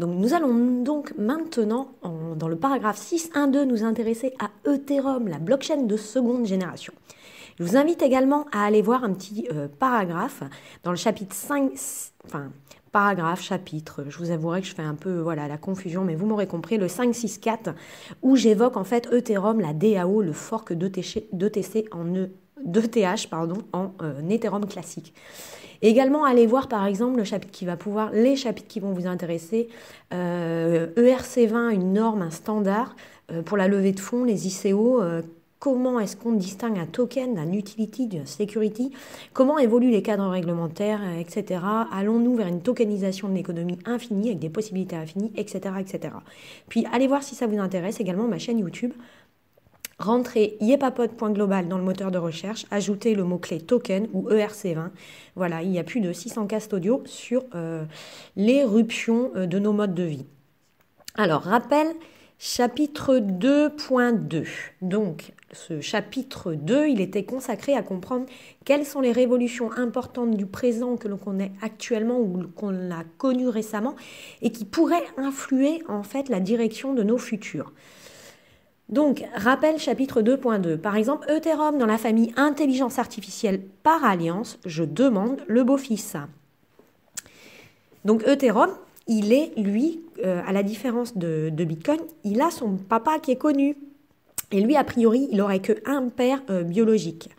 Donc nous allons donc maintenant, dans le paragraphe 6.1.2, nous intéresser à Ethereum, la blockchain de seconde génération. Je vous invite également à aller voir un petit euh, paragraphe dans le chapitre 5, enfin, paragraphe, chapitre, je vous avouerai que je fais un peu voilà, la confusion, mais vous m'aurez compris, le 564, où j'évoque en fait Ethereum, la DAO, le fork d'ETC en E de TH pardon, en euh, Ethereum classique. Également, allez voir par exemple le chapitre qui va pouvoir, les chapitres qui vont vous intéresser. ERC20, euh, e une norme, un standard euh, pour la levée de fonds, les ICO. Euh, comment est-ce qu'on distingue un token d'un utility, d'un security Comment évoluent les cadres réglementaires, etc. Allons-nous vers une tokenisation de l'économie infinie avec des possibilités infinies, etc., etc. Puis allez voir si ça vous intéresse également ma chaîne YouTube rentrez Yepapod.global dans le moteur de recherche, ajoutez le mot-clé token ou ERC20. Voilà, il y a plus de 600 castes audio sur euh, l'éruption euh, de nos modes de vie. Alors, rappel, chapitre 2.2. Donc, ce chapitre 2, il était consacré à comprendre quelles sont les révolutions importantes du présent que l'on connaît actuellement ou qu'on a connues récemment et qui pourraient influer en fait la direction de nos futurs. Donc, rappel chapitre 2.2. Par exemple, Ethereum dans la famille intelligence artificielle par alliance, je demande le beau-fils. Donc, Ethereum, il est, lui, euh, à la différence de, Bitcoin, il a son papa qui est connu. Et lui, a priori, il n'aurait qu'un père euh, biologique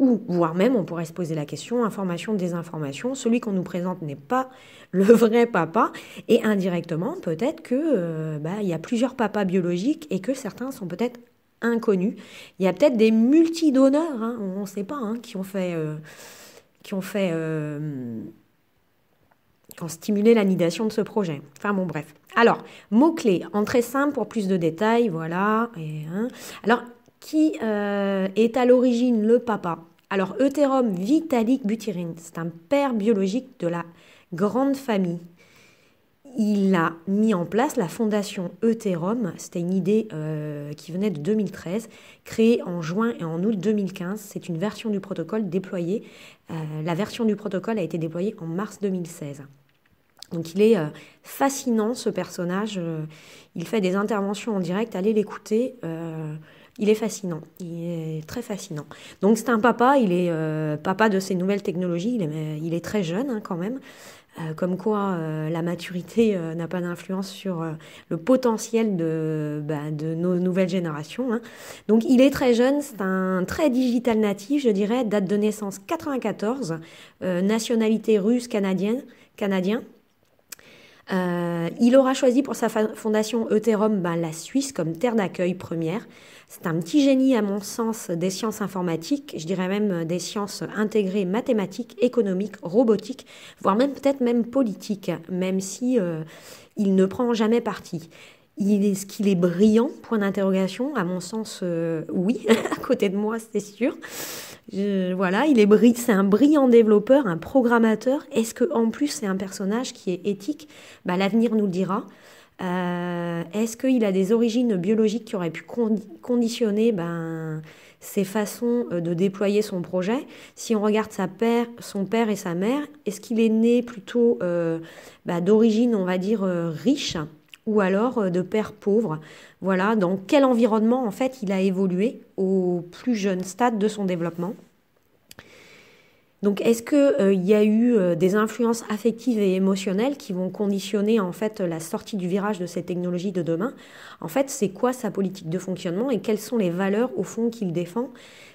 ou voire même on pourrait se poser la question information désinformation celui qu'on nous présente n'est pas le vrai papa et indirectement peut-être que euh, bah, il y a plusieurs papas biologiques et que certains sont peut-être inconnus il y a peut-être des multi donneurs hein, on ne sait pas hein, qui ont fait euh, qui ont fait euh, ont stimulé l'anidation de ce projet. Enfin bon, bref. Alors, mots-clés, très simple pour plus de détails, voilà. Hein. Alors, qui est à l'origine le papa alors, Euterum Vitalik Butyrin, c'est un père biologique de la grande famille. Il a mis en place la fondation Euterum, c'était une idée euh, qui venait de 2013, créée en juin et en août 2015. C'est une version du protocole déployée. Euh, la version du protocole a été déployée en mars 2016. Donc il est euh, fascinant ce personnage. il fait des interventions en direct, allez l'écouter il est fascinant, il est très fascinant. Donc c'est un papa, il est euh, papa de ces nouvelles technologies, il est, euh, il est très jeune hein, quand même, euh, comme quoi la maturité n'a pas d'influence sur le potentiel de, bah, de nos nouvelles générations. Hein. Donc il est très jeune, c'est un très digital natif, je dirais, date de naissance 94, nationalité russe, canadienne, canadien. Euh, il aura choisi pour sa fondation Ethereum ben, la Suisse comme terre d'accueil première. C'est un petit génie à mon sens des sciences informatiques, je dirais même euh, des sciences intégrées mathématiques, économiques, robotiques, voire même peut-être même politiques, même si euh, il ne prend jamais parti. Est-ce qu'il est brillant Point d'interrogation. À mon sens, oui. à côté de moi, c'est sûr voilà, il est c'est un brillant développeur, un programmateur. Est-ce que en plus c'est un personnage qui est éthique bah, L'avenir nous le dira. Euh, est-ce qu'il a des origines biologiques qui auraient pu conditionner ben, ses façons euh, de déployer son projet. Si on regarde sa père, son père et sa mère, est-ce qu'il est né plutôt euh, bah, d'origine, on va dire, riche ou alors euh, de père pauvre. Voilà, dans quel environnement en fait il a évolué au plus jeune stade de son développement. Donc est-ce qu'il euh, y a eu euh, des influences affectives et émotionnelles qui vont conditionner en fait la sortie du virage de ces technologies de demain En fait, c'est quoi sa politique de fonctionnement et quelles sont les valeurs au fond qu'il défend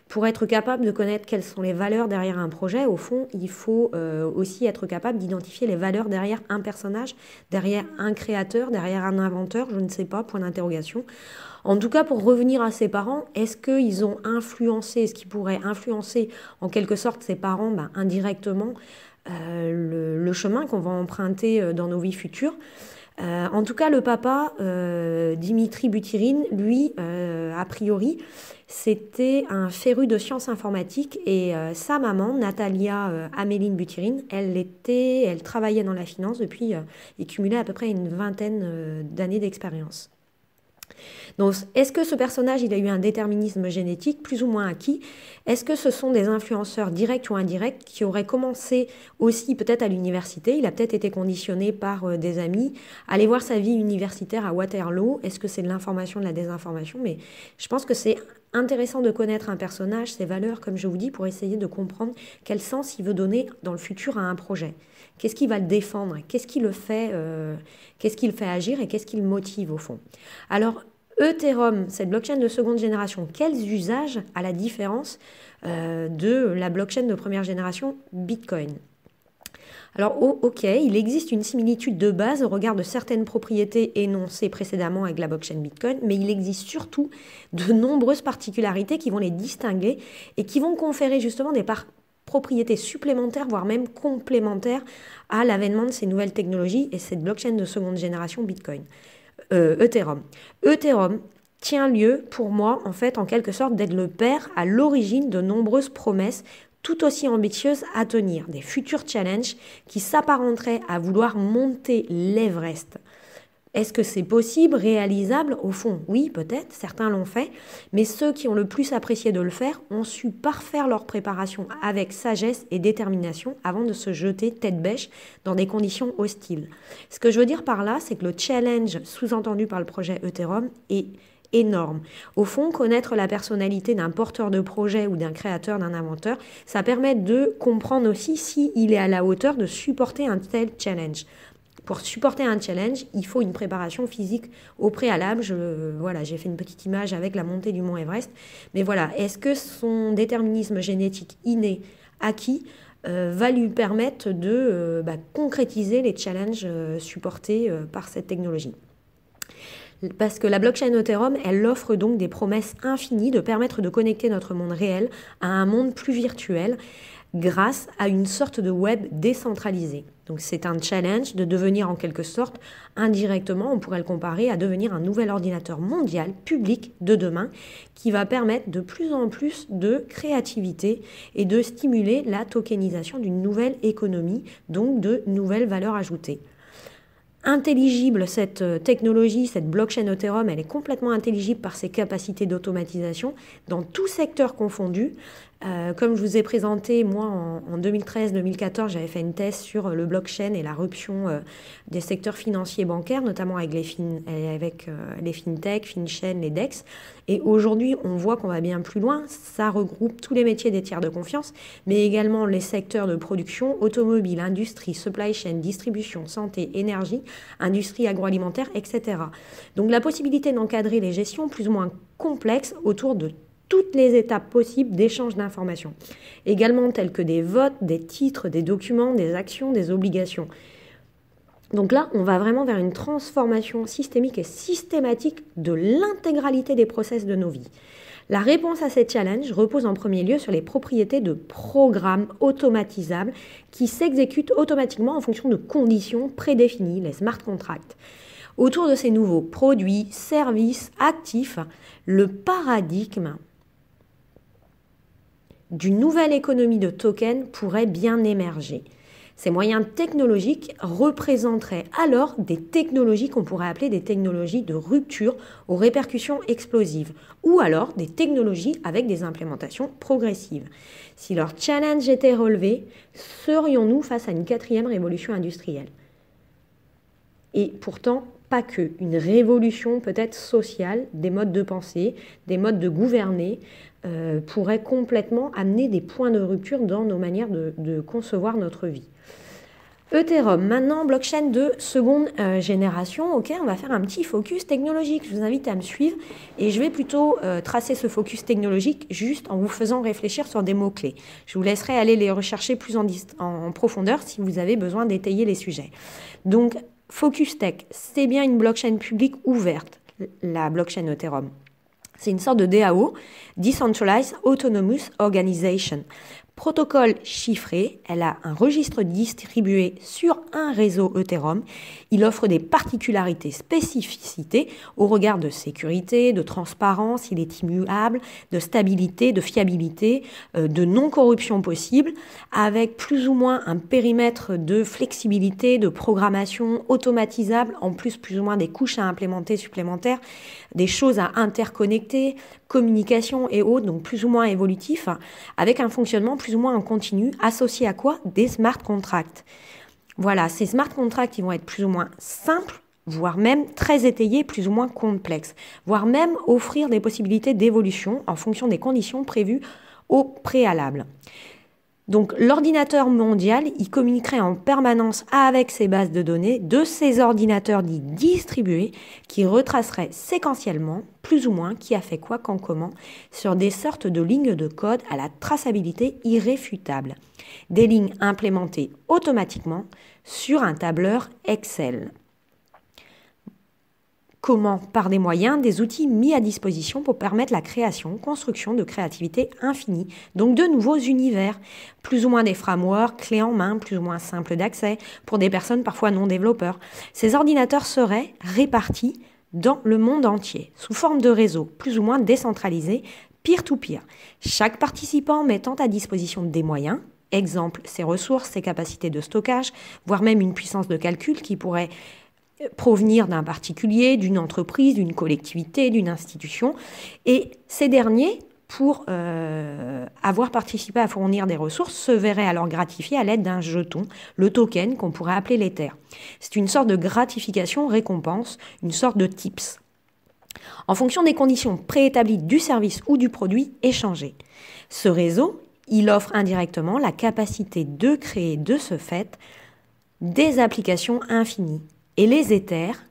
pour être capable de connaître quelles sont les valeurs derrière un projet, au fond, il faut euh, aussi être capable d'identifier les valeurs derrière un personnage, derrière un créateur, derrière un inventeur, je ne sais pas, point d'interrogation. En tout cas, pour revenir à ses parents, est-ce qu'ils ont influencé, est-ce qu'ils pourraient influencer en quelque sorte ses parents ben, indirectement euh, le, chemin qu'on va emprunter euh, dans nos vies futures en tout cas, le papa, Dimitri Butyrine, lui, a priori, c'était un féru de sciences informatiques et euh, sa maman, Natalia euh, Améline Butirine, elle elle travaillait dans la finance depuis et euh, cumulait à peu près une vingtaine d'années d'expérience. Donc, est-ce que ce personnage, il a eu un déterminisme génétique plus ou moins acquis Est-ce que ce sont des influenceurs directs ou indirects qui auraient commencé aussi peut-être à l'université Il a peut-être été conditionné par euh, des amis. aller voir sa vie universitaire à Waterloo. Est-ce que c'est de l'information, de la désinformation Mais je pense que c'est intéressant de connaître un personnage, ses valeurs, comme je vous dis, pour essayer de comprendre quel sens il veut donner dans le futur à un projet. Qu'est-ce qui va le défendre Qu'est-ce qui le fait euh, Qu'est-ce qui fait agir et qu'est-ce qui le motive au fond Alors Ethereum, cette blockchain de seconde génération, quels usages à la différence euh, de la blockchain de première génération Bitcoin alors, oh, ok, il existe une similitude de base au regard de certaines propriétés énoncées précédemment avec la blockchain Bitcoin, mais il existe surtout de nombreuses particularités qui vont les distinguer et qui vont conférer justement des, par propriété supplémentaire, voire même complémentaire à l'avènement de ces nouvelles technologies et cette blockchain de seconde génération Bitcoin, euh, Ethereum. Ethereum tient lieu pour moi en fait en quelque sorte d'être le père à l'origine de nombreuses promesses tout aussi ambitieuses à tenir, des futurs challenges qui s'apparenteraient à vouloir monter l'Everest. Est-ce que c'est possible, réalisable Au fond, oui, peut-être, certains l'ont fait, mais ceux qui ont le plus apprécié de le faire ont su parfaire leur préparation avec sagesse et détermination avant de se jeter tête bêche dans des conditions hostiles. Ce que je veux dire par là, c'est que le challenge sous-entendu par le projet Ethereum est énorme. Au fond, connaître la personnalité d'un porteur de projet ou d'un créateur, d'un inventeur, ça permet de comprendre aussi s'il il est à la hauteur de supporter un tel challenge pour supporter un challenge, il faut une préparation physique au préalable. Je, voilà, j'ai fait une petite image avec la montée du mont Everest. Mais voilà, est-ce que son déterminisme génétique inné acquis euh, va lui permettre de euh, bah, concrétiser les challenges euh, supportés par cette technologie parce que la blockchain Ethereum, elle offre donc des promesses infinies de permettre de connecter notre monde réel à un monde plus virtuel grâce à une sorte de web décentralisé. Donc c'est un challenge de devenir en quelque sorte, indirectement, on pourrait le comparer à devenir un nouvel ordinateur mondial public de demain qui va permettre de plus en plus de créativité et de stimuler la tokenisation d'une nouvelle économie, donc de nouvelles valeurs ajoutées intelligible cette euh, technologie, cette blockchain Ethereum, elle est complètement intelligible par ses capacités d'automatisation dans tout secteur confondu. Euh, comme je vous ai présenté, moi en, 2013-2014, j'avais fait une thèse sur euh, le blockchain et la ruption euh, des secteurs financiers bancaires, notamment avec les, avec, les fintech, FinChain, les DEX. Et aujourd'hui, on voit qu'on va bien plus loin. Ça regroupe tous les métiers des tiers de confiance, mais également les secteurs de production, automobile, industrie, supply chain, distribution, santé, énergie, industrie agroalimentaire, etc. Donc la possibilité d'encadrer les gestions plus ou moins complexes autour de toutes les étapes possibles d'échange d'informations, également telles que des votes, des titres, des documents, des actions, des obligations. Donc là, on va vraiment vers une transformation systémique et systématique de l'intégralité des process de nos vies. La réponse à ces challenges repose en premier lieu sur les propriétés de programmes automatisables qui s'exécutent automatiquement en fonction de conditions prédéfinies, les smart contracts. Autour de ces nouveaux produits, services, actifs, le paradigme d'une nouvelle économie de tokens pourrait bien émerger. Ces moyens technologiques représenteraient alors des technologies qu'on pourrait appeler des technologies de rupture aux répercussions explosives, ou alors des technologies avec des implémentations progressives. Si leur challenge était relevé, serions-nous face à une quatrième révolution industrielle Et pourtant, pas que, une révolution peut-être sociale des modes de pensée, des modes de gouverner, euh, pourrait complètement amener des points de rupture dans nos manières de, concevoir notre vie. Ethereum, maintenant blockchain de seconde euh, génération. Ok, on va faire un petit focus technologique. Je vous invite à me suivre et je vais plutôt euh, tracer ce focus technologique juste en vous faisant réfléchir sur des mots-clés. Je vous laisserai aller les rechercher plus en, en profondeur si vous avez besoin d'étayer les sujets. Donc, Focus Tech, c'est bien une blockchain publique ouverte, la blockchain Ethereum. C'est une sorte de DAO, Decentralized Autonomous Organization. Protocole chiffré, elle a un registre distribué sur un réseau Ethereum. Il offre des particularités, spécificités au regard de sécurité, de transparence, il est immuable, de stabilité, de fiabilité, euh, de non-corruption possible, avec plus ou moins un périmètre de flexibilité, de programmation automatisable, en plus plus ou moins des couches à implémenter supplémentaires des choses à interconnecter, communication et autres, donc plus ou moins évolutif, avec un fonctionnement plus ou moins en continu, associé à quoi Des smart contracts. Voilà, ces smart contracts, ils vont être plus ou moins simples, voire même très étayés, plus ou moins complexes, voire même offrir des possibilités d'évolution en fonction des conditions prévues au préalable. Donc l'ordinateur mondial, y communiquerait en permanence avec ses bases de données de ses ordinateurs dits distribués qui retraceraient séquentiellement, plus ou moins, qui a fait quoi, quand, comment, sur des sortes de lignes de code à la traçabilité irréfutable. Des lignes implémentées automatiquement sur un tableur Excel. Comment Par des moyens, des outils mis à disposition pour permettre la création, construction de créativité infinie, donc de nouveaux univers, plus ou moins des frameworks, clés en main, plus ou moins simples d'accès, pour des personnes parfois non développeurs. Ces ordinateurs seraient répartis dans le monde entier, sous forme de réseaux plus ou moins décentralisés, pire to pire. chaque participant mettant à disposition des moyens, exemple ses ressources, ses capacités de stockage, voire même une puissance de calcul qui pourrait provenir d'un particulier, d'une entreprise, d'une collectivité, d'une institution. Et ces derniers, pour euh, avoir participé à fournir des ressources, se verraient alors gratifiés à l'aide d'un jeton, le token qu'on pourrait appeler l'Ether. C'est une sorte de gratification récompense, une sorte de tips. En fonction des conditions préétablies du service ou du produit échangé, ce réseau, il offre indirectement la capacité de créer de ce fait des applications infinies et les éthers,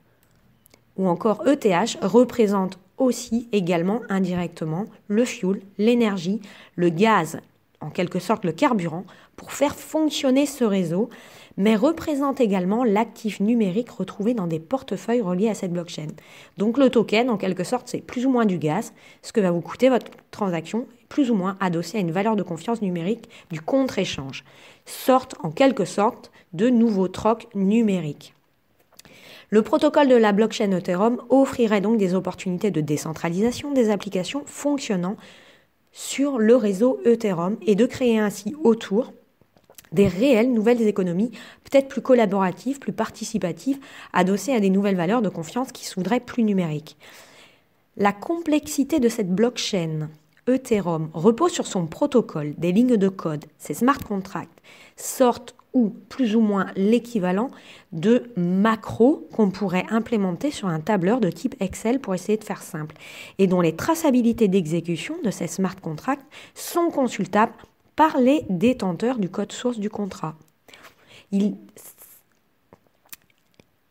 ou encore ETH, représentent aussi également indirectement le fuel, l'énergie, le gaz, en quelque sorte le carburant, pour faire fonctionner ce réseau, mais représentent également l'actif numérique retrouvé dans des portefeuilles reliés à cette blockchain. Donc le token, en quelque sorte, c'est plus ou moins du gaz, ce que va vous coûter votre transaction, plus ou moins adossé à une valeur de confiance numérique du contre-échange. Sortent, en quelque sorte, de nouveaux trocs numériques. Le protocole de la blockchain Ethereum offrirait donc des opportunités de décentralisation des applications fonctionnant sur le réseau Ethereum et de créer ainsi autour des réelles nouvelles économies, peut-être plus collaboratives, plus participatives, adossées à des nouvelles valeurs de confiance qui se voudraient plus numériques. La complexité de cette blockchain Ethereum repose sur son protocole, des lignes de code, ses smart contracts, sortent ou plus ou moins l'équivalent de macros qu'on pourrait implémenter sur un tableur de type Excel pour essayer de faire simple, et dont les traçabilités d'exécution de ces smart contracts sont consultables par les détenteurs du code source du contrat.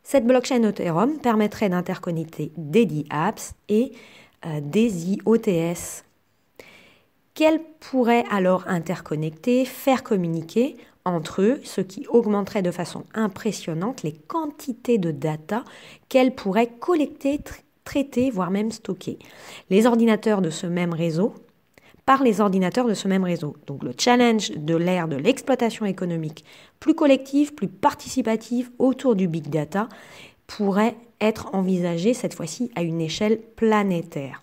Cette blockchain Ethereum permettrait d'interconnecter des DApps et euh, des IOTS Qu'elle pourrait alors interconnecter, faire communiquer entre eux, ce qui augmenterait de façon impressionnante les quantités de data qu'elles pourraient collecter, traiter, voire même stocker. Les ordinateurs de ce même réseau par les ordinateurs de ce même réseau. Donc le challenge de l'ère de l'exploitation économique plus collective, plus participative autour du big data pourrait être envisagé cette fois-ci à une échelle planétaire.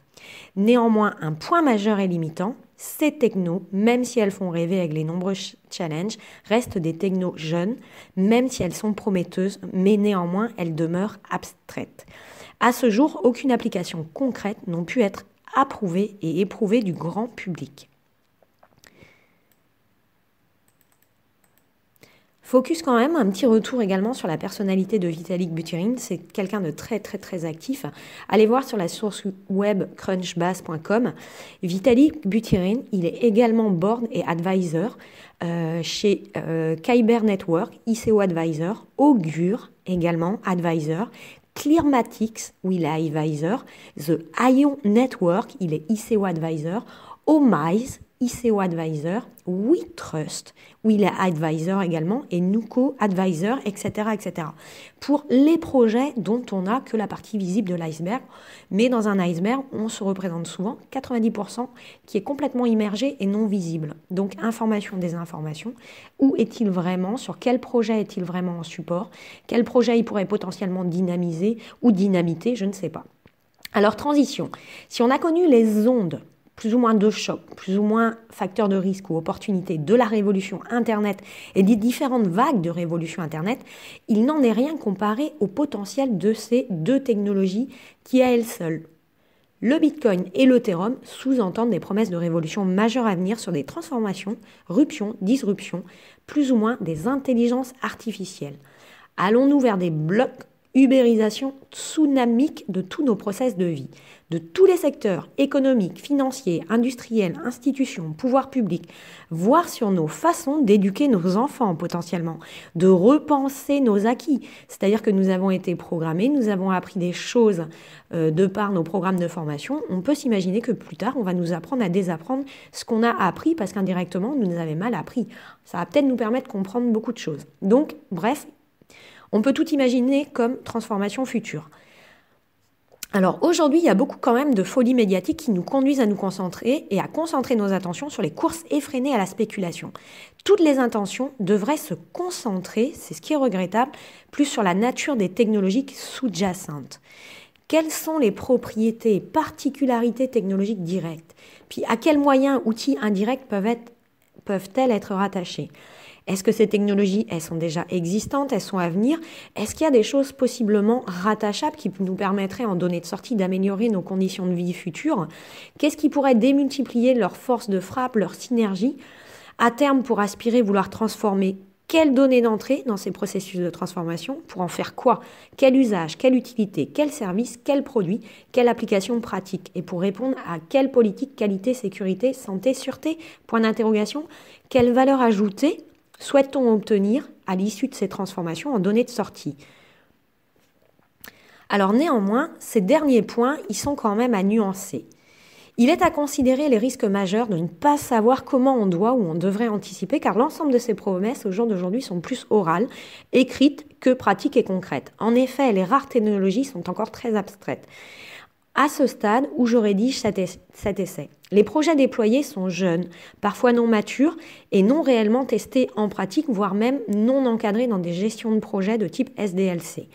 Néanmoins, un point majeur et limitant, ces technos, même si elles font rêver avec les nombreux challenges, restent des technos jeunes, même si elles sont prometteuses, mais néanmoins elles demeurent abstraites. À ce jour, aucune application concrète n'a pu être approuvée et éprouvée du grand public. Focus quand même, un petit retour également sur la personnalité de Vitalik Buterin. C'est quelqu'un de très très très actif. Allez voir sur la source web crunchbase.com. Vitalik Buterin, il est également board et advisor euh, chez euh, Kyber Network, ICO Advisor, Augur, également advisor, Clearmatics, où il est advisor, The Ion Network, il est ICO advisor, Omise, ICO Advisor, WeTrust, Willa Advisor également, et Nuco Advisor, etc., etc. Pour les projets dont on n'a que la partie visible de l'iceberg, mais dans un iceberg, on se représente souvent 90% qui est complètement immergé et non visible. Donc information, désinformation, où est-il vraiment, sur quel projet est-il vraiment en support, quel projet il pourrait potentiellement dynamiser ou dynamiter, je ne sais pas. Alors transition, si on a connu les ondes, plus ou moins de chocs, plus ou moins facteurs de risque ou opportunités de la révolution Internet et des différentes vagues de révolution Internet, il n'en est rien comparé au potentiel de ces deux technologies qui, à elles seules, le Bitcoin et l'Ethereum sous-entendent des promesses de révolution majeures à venir sur des transformations, ruptions, disruptions, plus ou moins des intelligences artificielles. Allons-nous vers des blocs ubérisation tsunamique de tous nos process de vie, de tous les secteurs économiques, financiers, industriels, institutions, pouvoirs publics, voire sur nos façons d'éduquer nos enfants potentiellement, de repenser nos acquis. C'est-à-dire que nous avons été programmés, nous avons appris des choses euh, de par nos programmes de formation. On peut s'imaginer que plus tard, on va nous apprendre à désapprendre ce qu'on a appris parce qu'indirectement, nous nous avait mal appris. Ça va peut-être nous permettre de comprendre beaucoup de choses. Donc, bref, on peut tout imaginer comme transformation future. Alors aujourd'hui, il y a beaucoup quand même de folies médiatiques qui nous conduisent à nous concentrer et à concentrer nos attentions sur les courses effrénées à la spéculation. Toutes les intentions devraient se concentrer, c'est ce qui est regrettable, plus sur la nature des technologies sous-jacentes. Quelles sont les propriétés et particularités technologiques directes Puis à quels moyens, outils indirects peuvent-elles être, être rattachés est-ce que ces technologies, elles sont déjà existantes, elles sont à venir Est-ce qu'il y a des choses possiblement rattachables qui nous permettraient en données de sortie d'améliorer nos conditions de vie futures Qu'est-ce qui pourrait démultiplier leur force de frappe, leur synergie à terme pour aspirer, vouloir transformer quelles données d'entrée dans ces processus de transformation pour en faire quoi Quel usage Quelle utilité Quel service Quel produit Quelle application pratique Et pour répondre à quelle politique qualité, sécurité, santé, sûreté Point d'interrogation. Quelle valeur ajoutée souhaitons obtenir à l'issue de ces transformations en données de sortie. Alors néanmoins, ces derniers points, ils sont quand même à nuancer. Il est à considérer les risques majeurs de ne pas savoir comment on doit ou on devrait anticiper, car l'ensemble de ces promesses au jour d'aujourd'hui sont plus orales, écrites que pratiques et concrètes. En effet, les rares technologies sont encore très abstraites à ce stade où je rédige cet essai. Les projets déployés sont jeunes, parfois non matures et non réellement testés en pratique, voire même non encadrés dans des gestions de projets de type SDLC.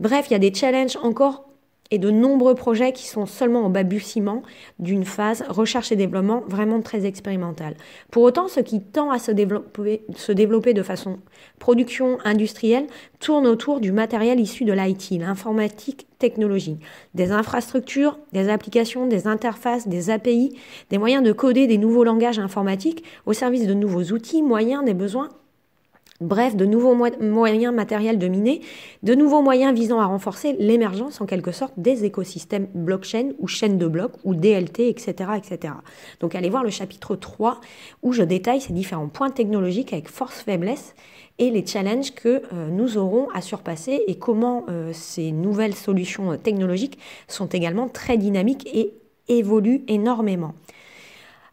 Bref, il y a des challenges encore et de nombreux projets qui sont seulement au balbutiement d'une phase recherche et développement vraiment très expérimentale. Pour autant, ce qui tend à se développer, se développer de façon production industrielle tourne autour du matériel issu de l'IT, l'informatique technologie, des infrastructures, des applications, des interfaces, des API, des moyens de coder des nouveaux langages informatiques au service de nouveaux outils, moyens, des besoins Bref, de nouveaux moyens matériels de miner, de nouveaux moyens visant à renforcer l'émergence en quelque sorte des écosystèmes blockchain ou chaîne de blocs ou DLT, etc., etc. Donc allez voir le chapitre 3 où je détaille ces différents points technologiques avec force faiblesse et les challenges que euh, nous aurons à surpasser et comment euh, ces nouvelles solutions euh, technologiques sont également très dynamiques et évoluent énormément.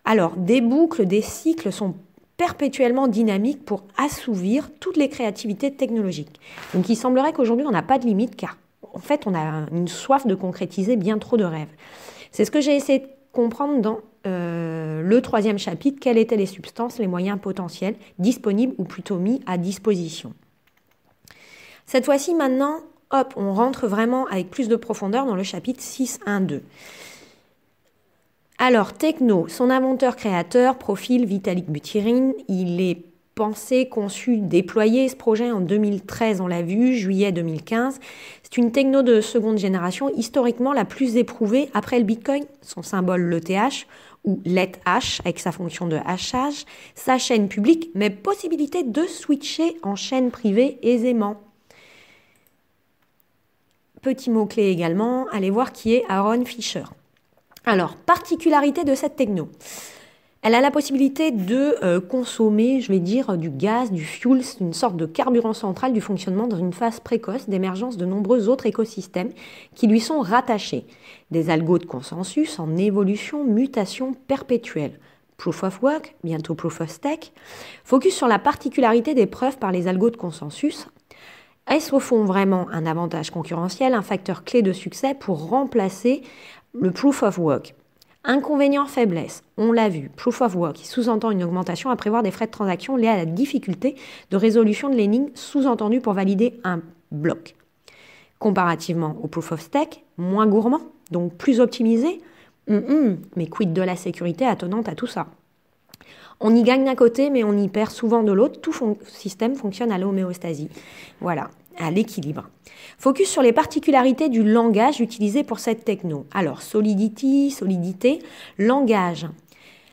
Alors, des boucles, des cycles sont perpétuellement dynamique pour assouvir toutes les créativités technologiques. Donc il semblerait qu'aujourd'hui on n'a pas de limite car en fait on a une soif de concrétiser bien trop de rêves. C'est ce que j'ai essayé de comprendre dans euh, le troisième chapitre, quelles étaient les substances, les moyens potentiels disponibles ou plutôt mis à disposition. Cette fois-ci maintenant, hop, on rentre vraiment avec plus de profondeur dans le chapitre 6.1.2. Alors, Techno, son inventeur-créateur, profil Vitalik Buterin, il est pensé, conçu, déployé ce projet en 2013, on l'a vu, juillet 2015. C'est une techno de seconde génération, historiquement la plus éprouvée après le Bitcoin, son symbole l'ETH ou LETH avec sa fonction de hachage, sa chaîne publique, mais possibilité de switcher en chaîne privée aisément. Petit mot-clé également, allez voir qui est Aaron Fisher. Alors, particularité de cette techno. Elle a la possibilité de euh, consommer, je vais dire, du gaz, du fuel, c'est une sorte de carburant central du fonctionnement dans une phase précoce d'émergence de nombreux autres écosystèmes qui lui sont rattachés. Des algos de consensus en évolution, mutation perpétuelle. Proof of Work, bientôt Proof of Stake, focus sur la particularité des preuves par les algos de consensus. Est-ce au fond vraiment un avantage concurrentiel, un facteur clé de succès pour remplacer le proof of work. Inconvénient faiblesse, on l'a vu, proof of work sous-entend une augmentation à prévoir des frais de transaction liés à la difficulté de résolution de l'énigme sous-entendue pour valider un bloc. Comparativement au proof of stake, moins gourmand, donc plus optimisé, mais quid de la sécurité attenante à tout ça On y gagne d'un côté, mais on y perd souvent de l'autre. Tout système fonctionne à l'homéostasie. Voilà à l'équilibre. Focus sur les particularités du langage utilisé pour cette techno. Alors, solidity, solidité, langage.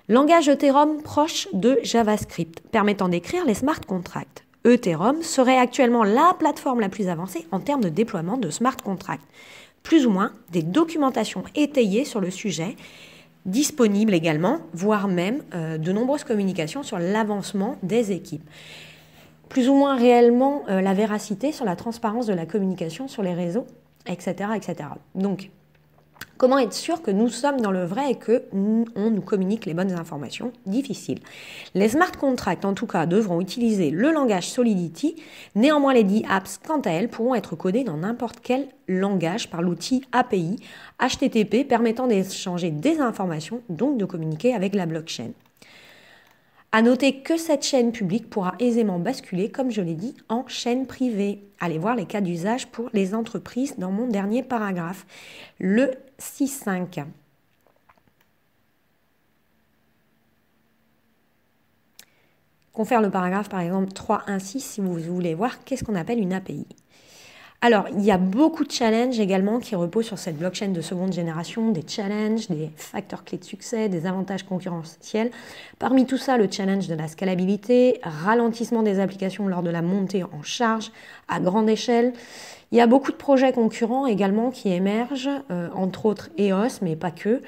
Langage Ethereum proche de JavaScript, permettant d'écrire les smart contracts. Ethereum serait actuellement la plateforme la plus avancée en termes de déploiement de smart contracts. Plus ou moins des documentations étayées sur le sujet, disponibles également, voire même euh, de nombreuses communications sur l'avancement des équipes plus ou moins réellement euh, la véracité, sur la transparence de la communication sur les réseaux, etc. Donc, Comment être sûr que nous sommes dans le vrai et que nous, on nous communique les bonnes informations Difficile. Les smart contracts, en tout cas, devront utiliser le langage Solidity. Néanmoins, les 10 apps quant à elles, pourront être codées dans n'importe quel langage par l'outil API HTTP permettant d'échanger des informations, donc de communiquer avec la blockchain. À noter que cette chaîne publique pourra aisément basculer, comme je l'ai dit, en chaîne privée. Allez voir les cas d'usage pour les entreprises dans mon dernier paragraphe, le 6.5. Confère le paragraphe par exemple 3.1.6 si vous voulez voir qu'est-ce qu'on appelle une API. Alors, il y a beaucoup de challenges également qui reposent sur cette blockchain de seconde génération, des challenges, des facteurs clés de succès, des avantages concurrentiels. Parmi tout ça, le challenge de la scalabilité, ralentissement des applications lors de la montée en charge à grande échelle. Il y a beaucoup de projets concurrents également qui émergent, euh, entre autres EOS, mais pas que.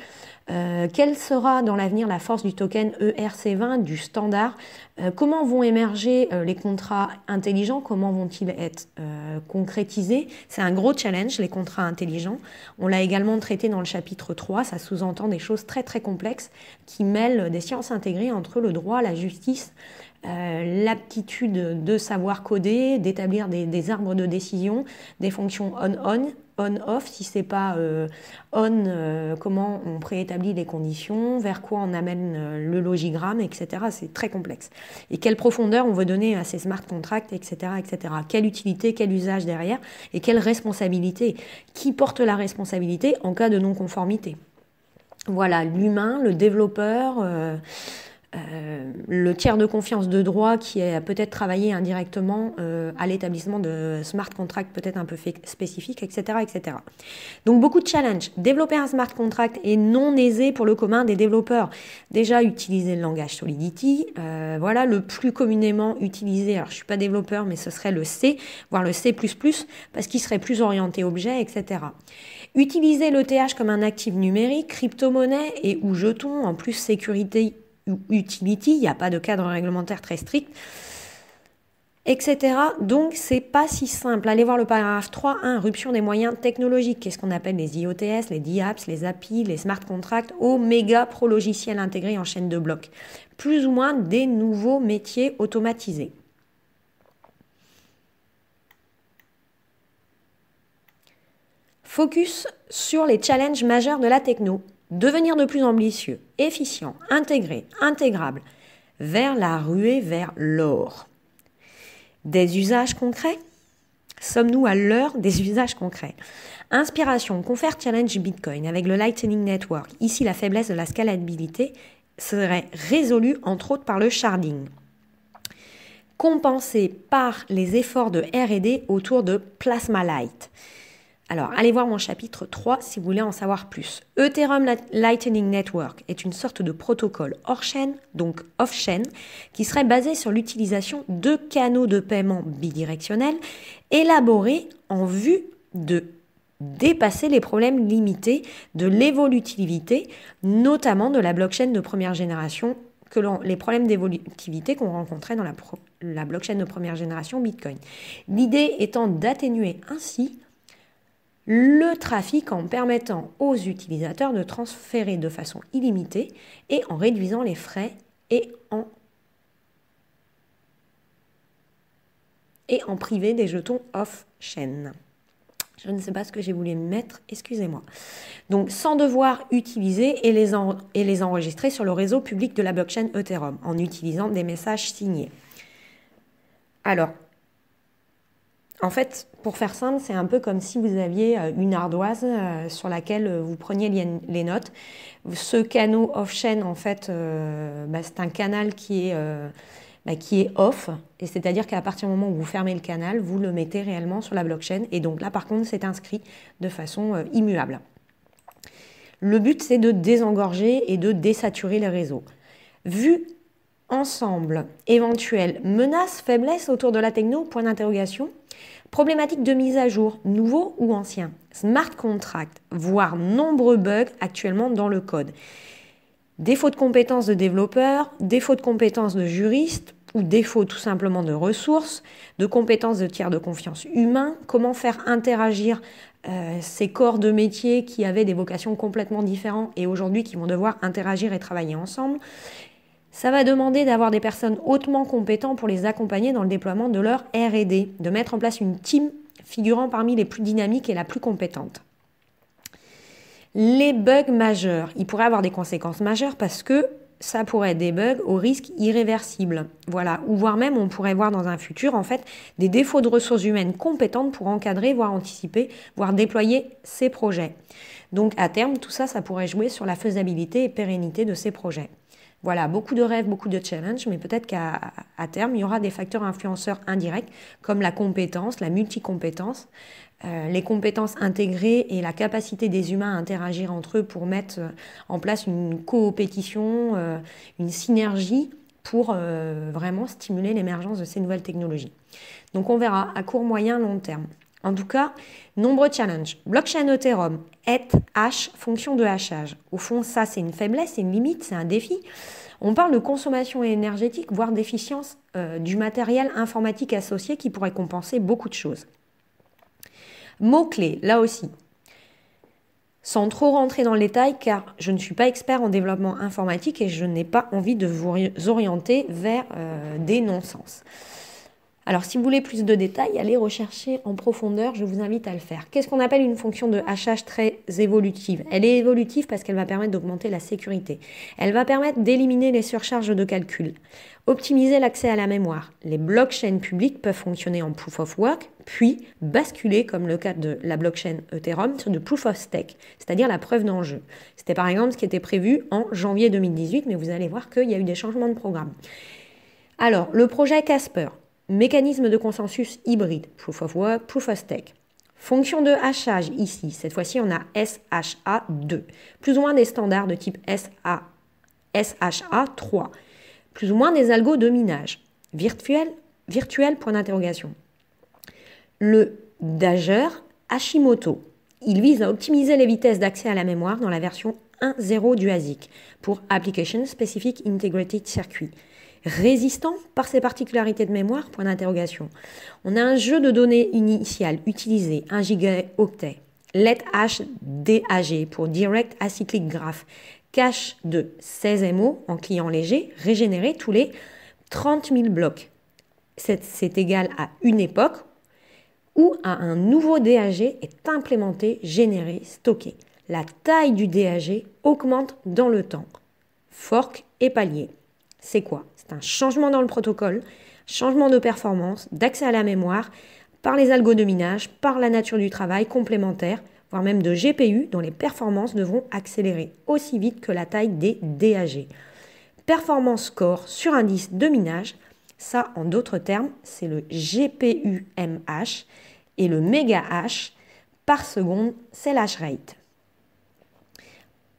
Euh, quelle sera dans l'avenir la force du token ERC20, du standard euh, Comment vont émerger euh, les contrats intelligents Comment vont-ils être concrétisés C'est un gros challenge, les contrats intelligents. On l'a également traité dans le chapitre 3. Ça sous-entend des choses très très complexes qui mêlent des sciences intégrées entre le droit, la justice, euh, l'aptitude de savoir coder, d'établir des, arbres de décision, des fonctions on-on, on-off, si c'est pas euh, on, euh, comment on préétablit les conditions, vers quoi on amène le logigramme, etc. C'est très complexe. Et quelle profondeur on veut donner à ces smart contracts, etc., etc. Quelle utilité, quel usage derrière, et quelle responsabilité. Qui porte la responsabilité en cas de non-conformité Voilà, l'humain, le développeur. Euh, le tiers de confiance de droit qui a peut-être travaillé indirectement euh, à l'établissement de smart contracts peut-être un peu spécifiques, etc., etc. Donc beaucoup de challenges. Développer un smart contract est non aisé pour le commun des développeurs. Déjà utiliser le langage Solidity, euh, voilà le plus communément utilisé. Alors je suis pas développeur, mais ce serait le C, voire le C++, parce qu'il serait plus orienté objet, etc. Utiliser l'ETH comme un actif numérique, crypto-monnaie et ou jetons, en plus sécurité utility, il n'y a pas de cadre réglementaire très strict, etc. Donc c'est pas si simple. Allez voir le paragraphe 3, rupture des moyens technologiques. Qu'est-ce qu'on appelle les IOTS, les DApps, les API, les smart contracts, aux pro-logiciels intégrés en chaîne de blocs. Plus ou moins des nouveaux métiers automatisés. Focus sur les challenges majeurs de la techno devenir de plus ambitieux, efficient, intégré, intégrable, vers la ruée, vers l'or. Des usages concrets Sommes-nous à l'heure des usages concrets Inspiration, confère challenge Bitcoin avec le Lightning Network. Ici, la faiblesse de la scalabilité serait résolue entre autres par le sharding. Compensé par les efforts de RD autour de Plasma Light. Alors, allez voir mon chapitre 3 si vous voulez en savoir plus. Ethereum Lightning Network est une sorte de protocole hors chaîne, donc off chaîne, qui serait basé sur l'utilisation de canaux de paiement bidirectionnels élaborés en vue de dépasser les problèmes limités de l'évolutivité, notamment de la blockchain de première génération, que les problèmes d'évolutivité qu'on rencontrait dans la blockchain de première génération Bitcoin. L'idée étant d'atténuer ainsi le trafic en permettant aux utilisateurs de transférer de façon illimitée et en réduisant les frais et en, et en privé des jetons off-chain. Je ne sais pas ce que j'ai voulu mettre, excusez-moi. Donc sans devoir utiliser et les, et les enregistrer sur le réseau public de la blockchain Ethereum en utilisant des messages signés. Alors, en fait, pour faire simple, c'est un peu comme si vous aviez euh, une ardoise euh, sur laquelle euh, vous preniez les notes. Ce canal off-chain, en fait, bah, c'est un canal qui est, bah, qui est off, et c'est-à-dire qu'à partir du moment où vous fermez le canal, vous le mettez réellement sur la blockchain, et donc là, par contre, c'est inscrit de façon immuable. Le but, c'est de désengorger et de désaturer les réseaux. Vu ensemble, éventuelles menaces, faiblesses autour de la techno, point d'interrogation, Problématique de mise à jour, nouveau ou ancien, smart contract, voire nombreux bugs actuellement dans le code. Défaut de compétences de développeurs, défaut de compétences de juristes ou défaut tout simplement de ressources, de compétences de tiers de confiance humain, comment faire interagir euh, ces corps de métier qui avaient des vocations complètement différentes et aujourd'hui qui vont devoir interagir et travailler ensemble, ça va demander d'avoir des personnes hautement compétentes pour les accompagner dans le déploiement de leur RD, de mettre en place une team figurant parmi les plus dynamiques et la plus compétente. Les bugs majeurs, ils pourraient avoir des conséquences majeures parce que ça pourrait être des bugs au risque irréversible. Voilà, ou voire même on pourrait voir dans un futur en fait des défauts de ressources humaines compétentes pour encadrer, voire anticiper, voire déployer ces projets. Donc à terme, tout ça ça pourrait jouer sur la faisabilité et pérennité de ces projets. Voilà, beaucoup de rêves, beaucoup de challenges, mais peut-être qu'à terme, il y aura des facteurs influenceurs indirects, comme la compétence, la multicompétence, euh, les compétences intégrées et la capacité des humains à interagir entre eux pour mettre euh, en place une coopétition, euh, une synergie pour vraiment stimuler l'émergence de ces nouvelles technologies. Donc on verra à court, moyen, long terme. En tout cas, nombreux challenges. Blockchain Ethereum, ETH, hash, fonction de hachage. Au fond, ça, c'est une faiblesse, c'est une limite, c'est un défi. On parle de consommation énergétique, voire d'efficience euh, du matériel informatique associé qui pourrait compenser beaucoup de choses. Mots-clés, là aussi. Sans trop rentrer dans le détail, car je ne suis pas expert en développement informatique et je n'ai pas envie de vous orienter vers euh, des non-sens. Alors si vous voulez plus de détails, allez rechercher en profondeur, je vous invite à le faire. Qu'est-ce qu'on appelle une fonction de hachage très évolutive Elle est évolutive parce qu'elle va permettre d'augmenter la sécurité. Elle va permettre d'éliminer les surcharges de calcul, optimiser l'accès à la mémoire. Les blockchains publiques peuvent fonctionner en proof of work, puis basculer, comme le cas de la blockchain Ethereum, sur du proof of stake, c'est-à-dire la preuve d'enjeu. C'était par exemple ce qui était prévu en janvier 2018, mais vous allez voir qu'il y a eu des changements de programme. Alors, le projet Casper, mécanisme de consensus hybride, proof of work, proof of stake. Fonction de hachage ici, cette fois-ci on a SHA2, plus ou moins des standards de type SHA3, plus ou moins des algos de minage, virtuel, virtuel point d'interrogation. Le Dager Hashimoto, il vise à optimiser les vitesses d'accès à la mémoire dans la version 1.0 du ASIC pour Application Specific Integrated Circuit résistant par ses particularités de mémoire Point d'interrogation. On a un jeu de données initiales utilisé, 1 gigaoctet, let H DAG pour Direct Acyclic Graph, cache de 16 MO en client léger, régénéré tous les 30 000 blocs. C'est égal à une époque où un nouveau DAG est implémenté, généré, stocké. La taille du DAG augmente dans le temps. Fork et palier. C'est quoi un changement dans le protocole, changement de performance, d'accès à la mémoire, par les algos de minage, par la nature du travail complémentaire, voire même de GPU, dont les performances devront accélérer aussi vite que la taille des DAG. Performance score sur indice de minage, ça en d'autres termes, c'est le GPU-MH et le méga H par seconde, c'est l'H rate.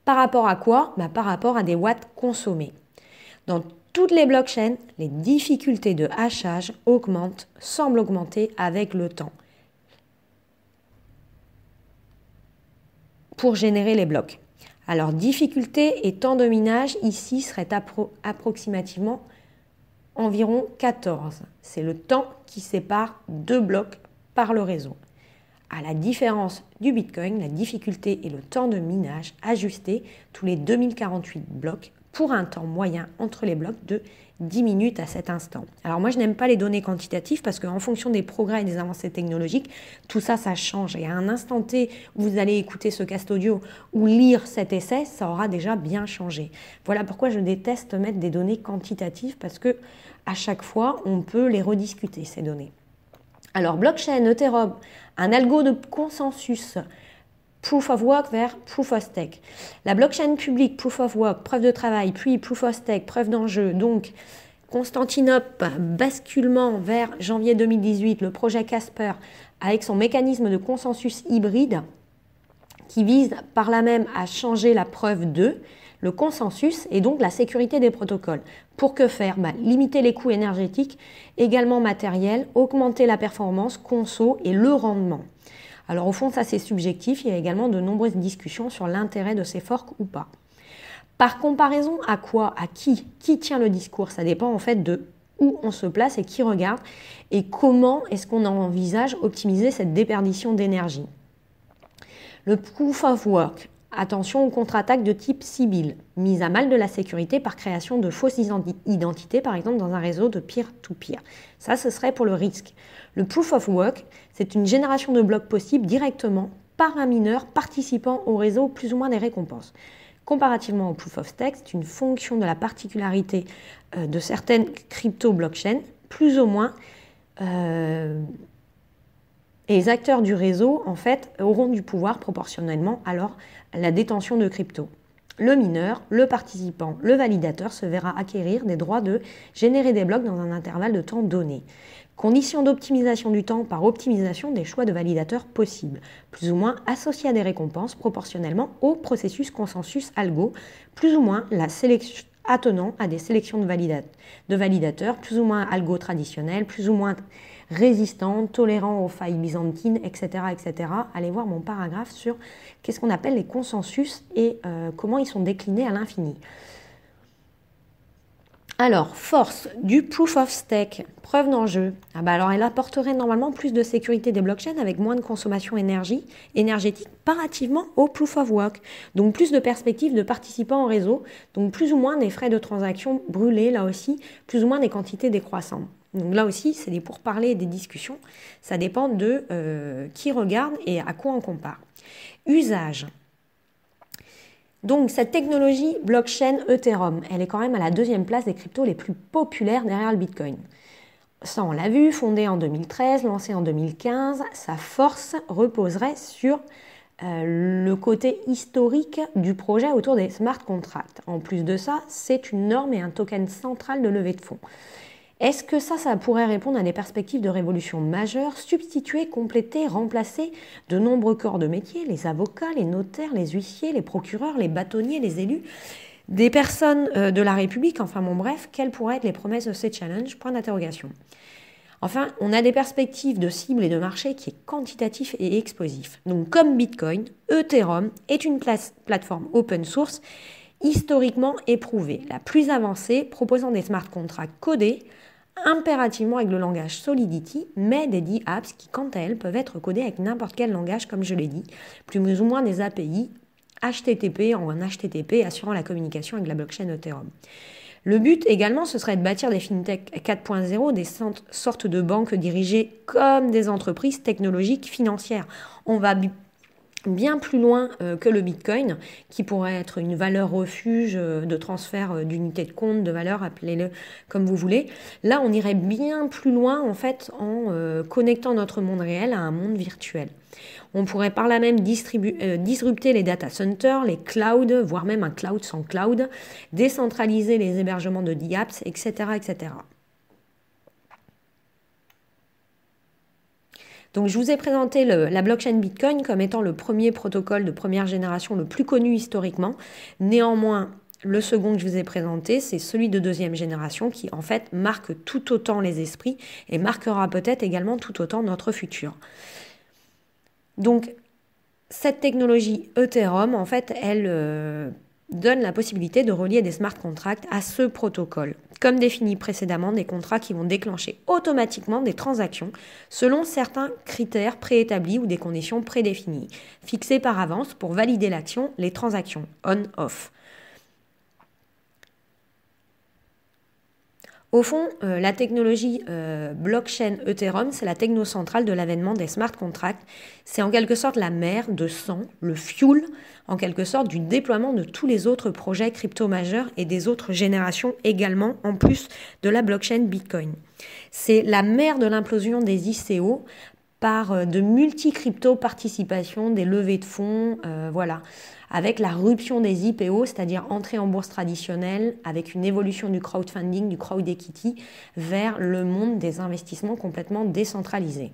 Par rapport à quoi bah, Par rapport à des watts consommés. Dans toutes les blockchains, les difficultés de hachage augmentent, semblent augmenter avec le temps pour générer les blocs. Alors difficulté et temps de minage ici seraient approximativement environ 14. C'est le temps qui sépare deux blocs par le réseau. À la différence du Bitcoin, la difficulté et le temps de minage ajustés tous les 2048 blocs pour un temps moyen entre les blocs de 10 minutes à cet instant. Alors moi je n'aime pas les données quantitatives parce qu'en fonction des progrès et des avancées technologiques, tout ça ça change. Et à un instant T où vous allez écouter ce cast audio ou lire cet essai, ça aura déjà bien changé. Voilà pourquoi je déteste mettre des données quantitatives parce que à chaque fois on peut les rediscuter ces données. Alors blockchain, Ethereum, un algo de consensus, Proof of Work vers Proof of Stake. La blockchain publique, Proof of Work, preuve de travail, puis Proof of Stake, preuve d'enjeu. Donc, Constantinople, basculement vers janvier 2018, le projet Casper, avec son mécanisme de consensus hybride, qui vise par là même à changer la preuve de le consensus et donc la sécurité des protocoles. Pour que faire bah, Limiter les coûts énergétiques, également matériels, augmenter la performance, conso et le rendement. Alors au fond, ça c'est subjectif, il y a également de nombreuses discussions sur l'intérêt de ces forks ou pas. Par comparaison à quoi, à qui, qui tient le discours, ça dépend en fait de où on se place et qui regarde et comment est-ce qu'on envisage optimiser cette déperdition d'énergie. Le proof of work, Attention aux contre-attaques de type civil, mise à mal de la sécurité par création de fausses identités, par exemple dans un réseau de peer to -peer. Ça, ce serait pour le risque. Le proof of work, c'est une génération de blocs possible directement par un mineur participant au réseau plus ou moins des récompenses. Comparativement au proof of stake, c'est une fonction de la particularité euh, de certaines crypto-blockchains, plus ou moins. Euh, les acteurs du réseau, en fait, auront du pouvoir proportionnellement alors à la détention de crypto le mineur, le participant, le validateur se verra acquérir des droits de générer des blocs dans un intervalle de temps donné. Condition d'optimisation du temps par optimisation des choix de validateurs possibles, plus ou moins associés à des récompenses proportionnellement au processus consensus algo, plus ou moins la sélection attenant à des sélections de, de validateurs, plus ou moins algo traditionnels, plus ou moins résistants, tolérants aux failles byzantines, etc. Allez voir mon paragraphe sur qu'est-ce qu'on appelle les consensus et euh, comment ils sont déclinés à l'infini. Alors, force du proof of stake, preuve d'enjeu. Ah bah alors, elle apporterait normalement plus de sécurité des blockchains avec moins de consommation énergie, énergétique parativement au proof of work. Donc, plus de perspectives de participants en réseau, donc plus ou moins des frais de transaction brûlés là aussi, plus ou moins des quantités décroissantes. Donc là aussi, c'est des pourparlers des discussions. Ça dépend de euh, qui regarde et à quoi on compare. Usage. Donc cette technologie blockchain Ethereum, elle est quand même à la deuxième place des cryptos les plus populaires derrière le Bitcoin. Ça, on l'a vu, fondée en 2013, lancée en 2015, sa force reposerait sur euh, le côté historique du projet autour des smart contracts. En plus de ça, c'est une norme et un token central de levée de fonds. Est-ce que ça, ça pourrait répondre à des perspectives de révolution majeure, substituer, compléter, remplacer de nombreux corps de métier, les avocats, les notaires, les huissiers, les procureurs, les bâtonniers, les élus des personnes euh, de la République, enfin bon bref, quelles pourraient être les promesses de ces challenges Point d'interrogation. Enfin, on a des perspectives de cible et de marché qui est quantitatif et explosif. Donc comme Bitcoin, Ethereum est une plateforme open source historiquement éprouvée, la plus avancée, proposant des smart contracts codés, impérativement avec le langage Solidity, mais des D-apps qui, quant à elles, peuvent être codées avec n'importe quel langage, comme je l'ai dit, plus ou moins des API HTTP en HTTP assurant la communication avec la blockchain Ethereum. Le but également, ce serait de bâtir des fintech 4.0, des sortes de banques dirigées comme des entreprises technologiques financières. On va bien plus loin euh, que le Bitcoin, qui pourrait être une valeur refuge euh, de transfert euh, d'unité de compte, de valeur, appelez-le comme vous voulez. Là, on irait bien plus loin en fait en connectant notre monde réel à un monde virtuel. On pourrait par là même disrupter les data centers, les clouds, voire même un cloud sans cloud, décentraliser les hébergements de DApps, etc., etc. Donc je vous ai présenté la blockchain Bitcoin comme étant le premier protocole de première génération le plus connu historiquement. Néanmoins, le second que je vous ai présenté, c'est celui de deuxième génération qui en fait marque tout autant les esprits et marquera peut-être également tout autant notre futur. Donc cette technologie Ethereum, en fait, elle... Euh, donne la possibilité de relier des smart contracts à ce protocole, comme défini précédemment des contrats qui vont déclencher automatiquement des transactions selon certains critères préétablis ou des conditions prédéfinies, fixées par avance pour valider l'action, les transactions on-off. Au fond, euh, la technologie euh, blockchain Ethereum, c'est la techno centrale de l'avènement des smart contracts. C'est en quelque sorte la mère de sang, le fuel, en quelque sorte, du déploiement de tous les autres projets crypto majeurs et des autres générations également, en plus de la blockchain Bitcoin. C'est la mer de l'implosion des ICO par euh, de multi-crypto participations, des levées de fonds, voilà avec la ruption des IPO, c'est-à-dire entrée en bourse traditionnelle, avec une évolution du crowdfunding, du crowd equity, vers le monde des investissements complètement décentralisés.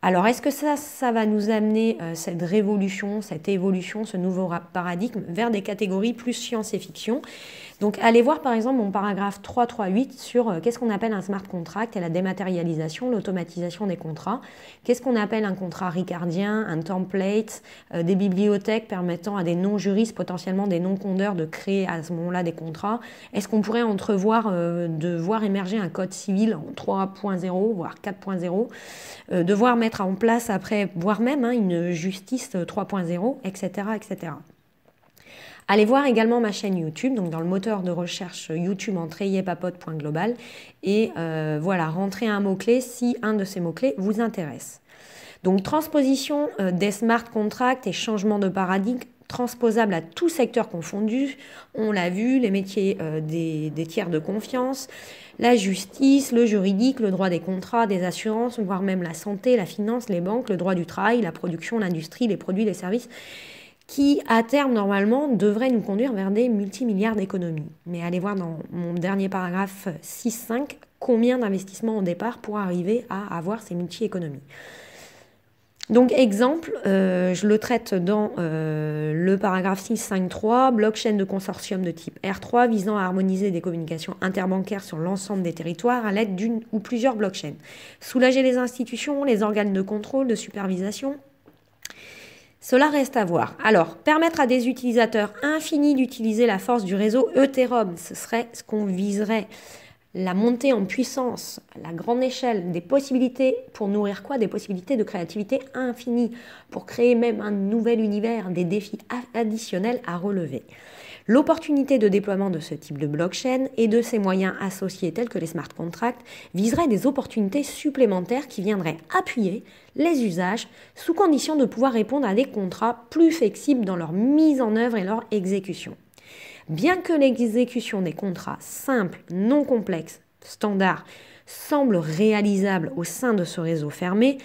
Alors, est-ce que ça, ça va nous amener euh, cette révolution, cette évolution, ce nouveau paradigme vers des catégories plus science et fiction donc allez voir par exemple mon paragraphe 338 sur euh, qu'est-ce qu'on appelle un smart contract et la dématérialisation, l'automatisation des contrats. Qu'est-ce qu'on appelle un contrat ricardien, un template, euh, des bibliothèques permettant à des non-juristes, potentiellement des non-condeurs, de créer à ce moment-là des contrats. Est-ce qu'on pourrait entrevoir euh, de voir émerger un code civil en 3.0, voire 4.0, devoir mettre en place après, voire même hein, une justice 3.0, etc. etc. Allez voir également ma chaîne YouTube, donc dans le moteur de recherche YouTube, entrez yepapote.global, et euh, voilà, rentrez un mot-clé si un de ces mots-clés vous intéresse. Donc transposition euh, des smart contracts et changement de paradigme transposable à tout secteur confondu. On l'a vu, les métiers euh, des, tiers de confiance, la justice, le juridique, le droit des contrats, des assurances, voire même la santé, la finance, les banques, le droit du travail, la production, l'industrie, les produits, les services qui, à terme, normalement, devrait nous conduire vers des multimilliards d'économies. Mais allez voir dans mon dernier paragraphe 6.5 combien d'investissements au départ pour arriver à avoir ces multi-économies. Donc exemple, euh, je le traite dans euh, le paragraphe 6.5.3, blockchain de consortium de type R3 visant à harmoniser des communications interbancaires sur l'ensemble des territoires à l'aide d'une ou plusieurs blockchains. Soulager les institutions, les organes de contrôle, de supervision, cela reste à voir. Alors, permettre à des utilisateurs infinis d'utiliser la force du réseau Ethereum, ce serait ce qu'on viserait. La montée en puissance, la grande échelle, des possibilités pour nourrir quoi Des possibilités de créativité infinies, pour créer même un nouvel univers, des défis additionnels à relever. L'opportunité de déploiement de ce type de blockchain et de ses moyens associés tels que les smart contracts viserait des opportunités supplémentaires qui viendraient appuyer les usages sous condition de pouvoir répondre à des contrats plus flexibles dans leur mise en œuvre et leur exécution. Bien que l'exécution des contrats simples, non complexes, standards, semble réalisable au sein de ce réseau fermé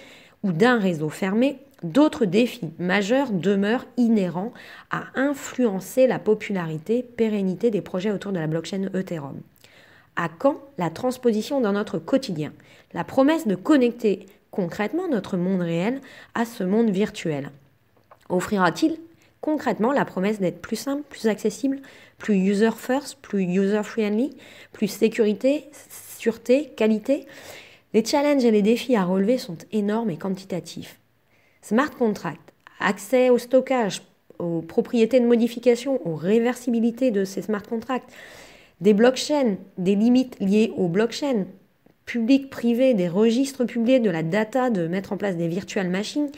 ou d'un réseau fermé, D'autres défis majeurs demeurent inhérents à influencer la popularité, pérennité des projets autour de la blockchain Ethereum. À quand la transposition dans notre quotidien La promesse de connecter concrètement notre monde réel à ce monde virtuel Offrira-t-il concrètement la promesse d'être plus simple, plus accessible, plus user first, plus user friendly, plus sécurité, sûreté, qualité les challenges et les défis à relever sont énormes et quantitatifs. Smart contract, accès au stockage, aux propriétés de modification, aux réversibilités de ces smart contracts, des blockchains, des limites liées aux blockchains, publics, privés, des registres publiés, de la data, de mettre en place des virtual machines,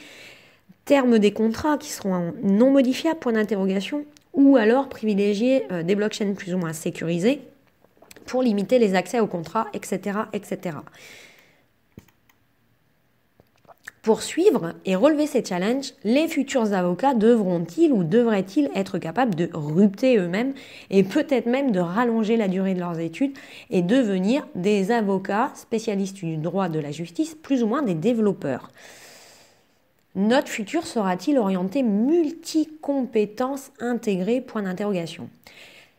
termes des contrats qui seront non modifiables, point d'interrogation, ou alors privilégier euh, des blockchains plus ou moins sécurisées pour limiter les accès aux contrats, etc. etc. Pour suivre et relever ces challenges, les futurs avocats devront-ils ou devraient-ils être capables de rupter eux-mêmes et peut-être même de rallonger la durée de leurs études et devenir des avocats spécialistes du droit de la justice, plus ou moins des développeurs. Notre futur sera-t-il orienté multi-compétences intégrées Point d'interrogation.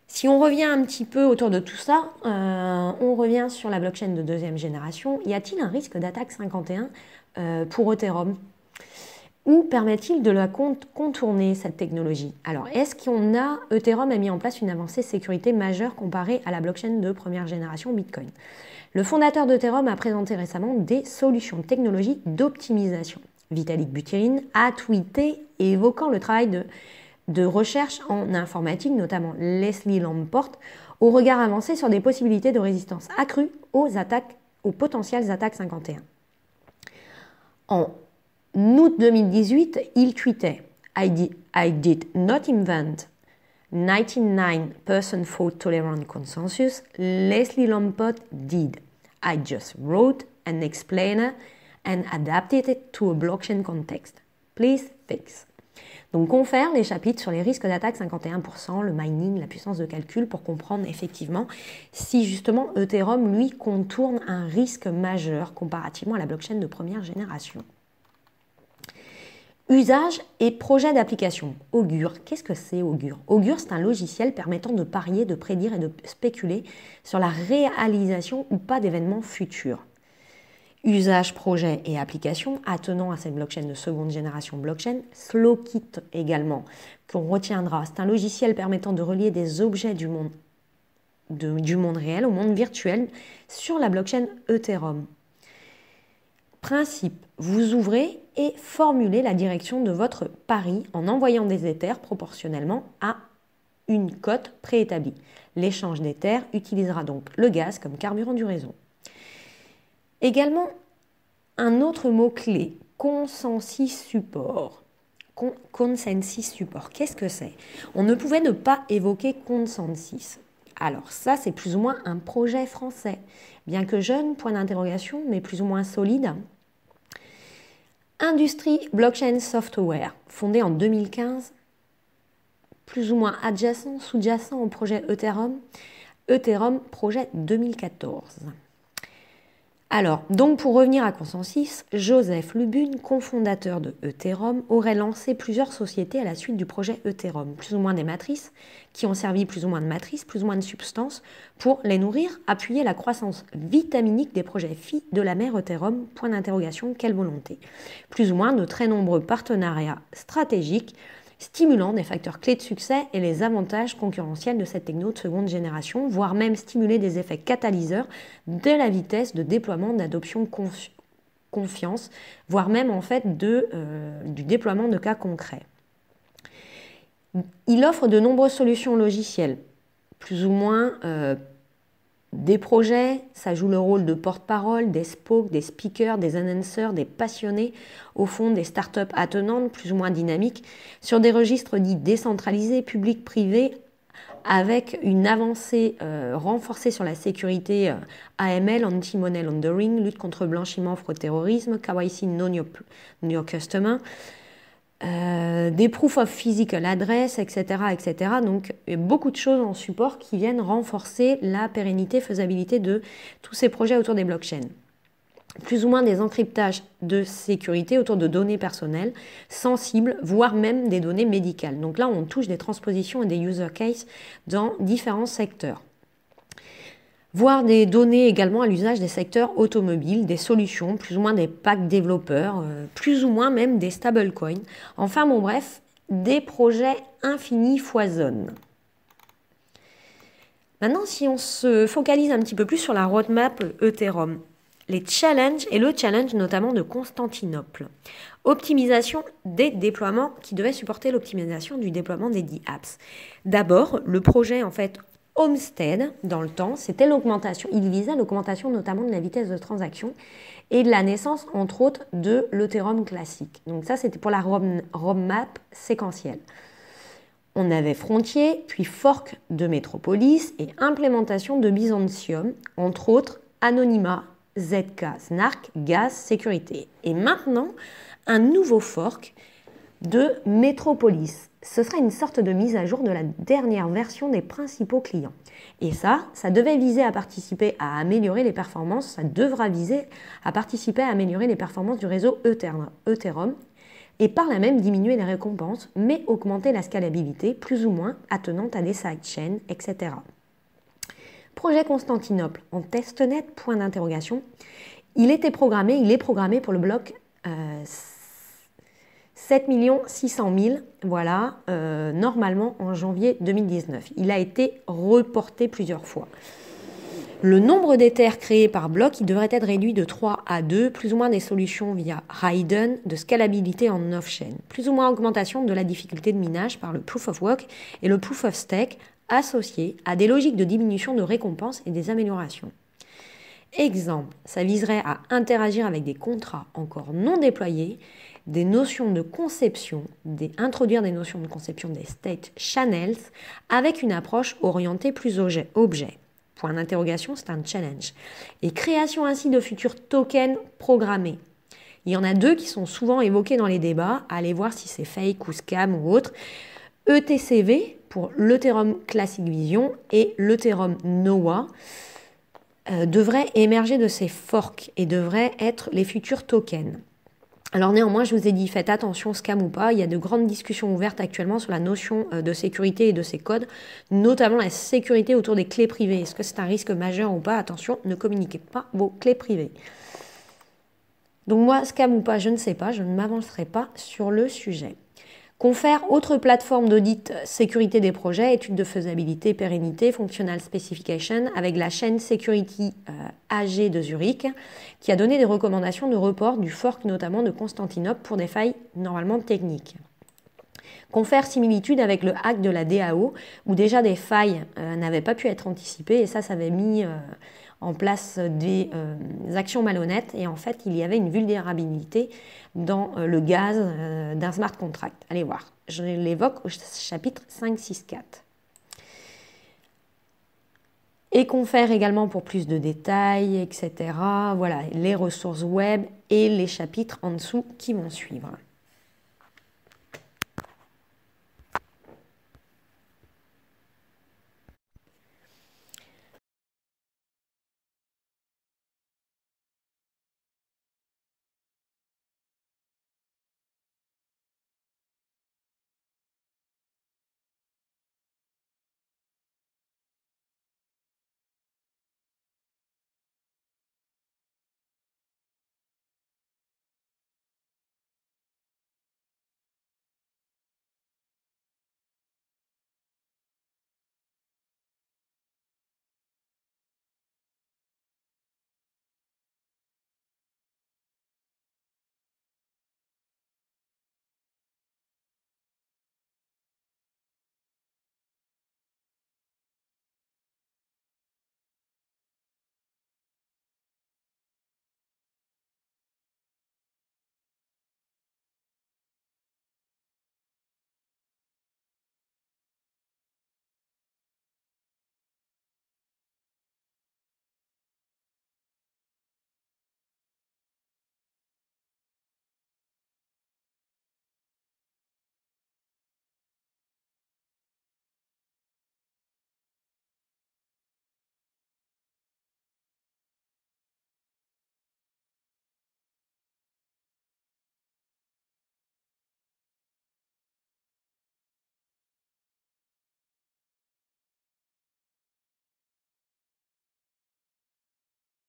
Si on revient un petit peu autour de tout ça, euh, on revient sur la blockchain de deuxième génération. Y a-t-il un risque d'attaque 51 euh, pour Ethereum Ou permet-il de la contourner, cette technologie Alors, est-ce qu'on a, Ethereum a mis en place une avancée sécurité majeure comparée à la blockchain de première génération Bitcoin Le fondateur d'Ethereum a présenté récemment des solutions technologiques d'optimisation. Vitalik Buterin a tweeté évoquant le travail de, de recherche en informatique, notamment Leslie Lamport, au regard avancé sur des possibilités de résistance accrue aux attaques, aux potentielles attaques 51. En août 2018, il tweetait I did, I did not invent 99% fault tolerant consensus. Leslie Lompot did. I just wrote an explainer and adapted it to a blockchain context. Please fix. Donc confère les chapitres sur les risques d'attaque 51%, le mining, la puissance de calcul pour comprendre effectivement si justement Ethereum lui contourne un risque majeur comparativement à la blockchain de première génération. Usage et projet d'application. Augure, qu'est-ce que c'est Augur Augur, c'est un logiciel permettant de parier, de prédire et de spéculer sur la réalisation ou pas d'événements futurs usage, projet et application, attenant à cette blockchain de seconde génération blockchain, SlowKit également, qu'on retiendra. C'est un logiciel permettant de relier des objets du monde, du monde réel au monde virtuel sur la blockchain Ethereum. Principe, vous ouvrez et formulez la direction de votre pari en envoyant des Ethers proportionnellement à une cote préétablie. L'échange d'Ethers utilisera donc le gaz comme carburant du réseau. Également, un autre mot-clé, consensus support. consensus support, qu'est-ce que c'est On ne pouvait ne pas évoquer consensus. Alors ça, c'est plus ou moins un projet français, bien que jeune, point d'interrogation, mais plus ou moins solide. Industrie Blockchain Software, fondée en 2015, plus ou moins adjacent, sous-jacent au projet Ethereum, Ethereum projet 2014. Alors, donc pour revenir à Consensus, Joseph Lubune, cofondateur de Ethereum, aurait lancé plusieurs sociétés à la suite du projet Ethereum, plus ou moins des matrices, qui ont servi plus ou moins de matrices, plus ou moins de substances, pour les nourrir, appuyer la croissance vitaminique des projets FI de la mère Ethereum, point d'interrogation, quelle volonté. Plus ou moins de très nombreux partenariats stratégiques stimulant des facteurs clés de succès et les avantages concurrentiels de cette techno de seconde génération, voire même stimuler des effets catalyseurs de la vitesse de déploiement d'adoption confiance, voire même en fait de, euh, du déploiement de cas concrets. Il offre de nombreuses solutions logicielles, plus ou moins euh, des projets, ça joue le rôle de porte-parole, des spokes, des speakers, des annonceurs, des passionnés, au fond des startups attenantes, plus ou moins dynamiques, sur des registres dits décentralisés, publics, privés, avec une avancée euh, renforcée sur la sécurité euh, AML, anti-money laundering, lutte contre blanchiment, fraude, terrorisme, KYC, non No your customer, euh, des proofs of physical address, etc., etc. Donc, beaucoup de choses en support qui viennent renforcer la pérennité, faisabilité de tous ces projets autour des blockchains. Plus ou moins des encryptages de sécurité autour de données personnelles, sensibles, voire même des données médicales. Donc là, on touche des transpositions et des user cases dans différents secteurs voire des données également à l'usage des secteurs automobiles, des solutions, plus ou moins des packs développeurs, euh, plus ou moins même des stablecoins. Enfin, bon bref, des projets infinis foisonnent. Maintenant, si on se focalise un petit peu plus sur la roadmap Ethereum, les challenges et le challenge notamment de Constantinople. Optimisation des déploiements qui devait supporter l'optimisation du déploiement des 10 apps. D'abord, le projet en fait Homestead, dans le temps, c'était l'augmentation, il visait l'augmentation notamment de la vitesse de transaction et de la naissance, entre autres, de l'Ethereum classique. Donc ça, c'était pour la roadmap séquentielle. On avait Frontier, puis Fork de Metropolis et implémentation de Byzantium, entre autres Anonyma, ZK, SNARK, Gaz, Sécurité. Et maintenant, un nouveau fork de Metropolis ce sera une sorte de mise à jour de la dernière version des principaux clients. Et ça, ça devait viser à participer à améliorer les performances, ça devra viser à participer à améliorer les performances du réseau Ethereum et par là même diminuer les récompenses, mais augmenter la scalabilité plus ou moins attenante à des sidechains, etc. Projet Constantinople en testnet, point d'interrogation. Il était programmé, il est programmé pour le bloc euh, 7 600 000, voilà, euh, normalement en janvier 2019. Il a été reporté plusieurs fois. Le nombre des terres par bloc il devrait être réduit de 3 à 2, plus ou moins des solutions via Raiden de scalabilité en off-chain, plus ou moins augmentation de la difficulté de minage par le proof of work et le proof of stake associés à des logiques de diminution de récompenses et des améliorations. Exemple, ça viserait à interagir avec des contrats encore non déployés des notions de conception, des, introduire des notions de conception des state channels avec une approche orientée plus objet. Point d'interrogation, c'est un challenge. Et création ainsi de futurs tokens programmés. Il y en a deux qui sont souvent évoqués dans les débats. Allez voir si c'est fake ou scam ou autre. ETCV pour l'Ethereum Classic Vision et l'Ethereum Noah euh, devraient émerger de ces forks et devraient être les futurs tokens. Alors néanmoins, je vous ai dit, faites attention, scam ou pas, il y a de grandes discussions ouvertes actuellement sur la notion euh, de sécurité et de ces codes, notamment la sécurité autour des clés privées. Est-ce que c'est un risque majeur ou pas Attention, ne communiquez pas vos clés privées. Donc moi, scam ou pas, je ne sais pas, je ne m'avancerai pas sur le sujet confère autre plateforme d'audit euh, sécurité des projets, études de faisabilité, pérennité, functional specification, avec la chaîne Security euh, AG de Zurich, qui a donné des recommandations de report du fork notamment de Constantinople pour des failles normalement techniques confère similitude avec le hack de la DAO, où déjà des failles euh, n'avaient pas pu être anticipées, et ça, ça avait mis en place des euh, actions malhonnêtes et en fait il y avait une vulnérabilité dans euh, le gaz euh, d'un smart contract. Allez voir, je l'évoque au chapitre 5.6.4. Et confère également pour plus de détails, etc. Voilà, les ressources web et les chapitres en dessous qui vont suivre.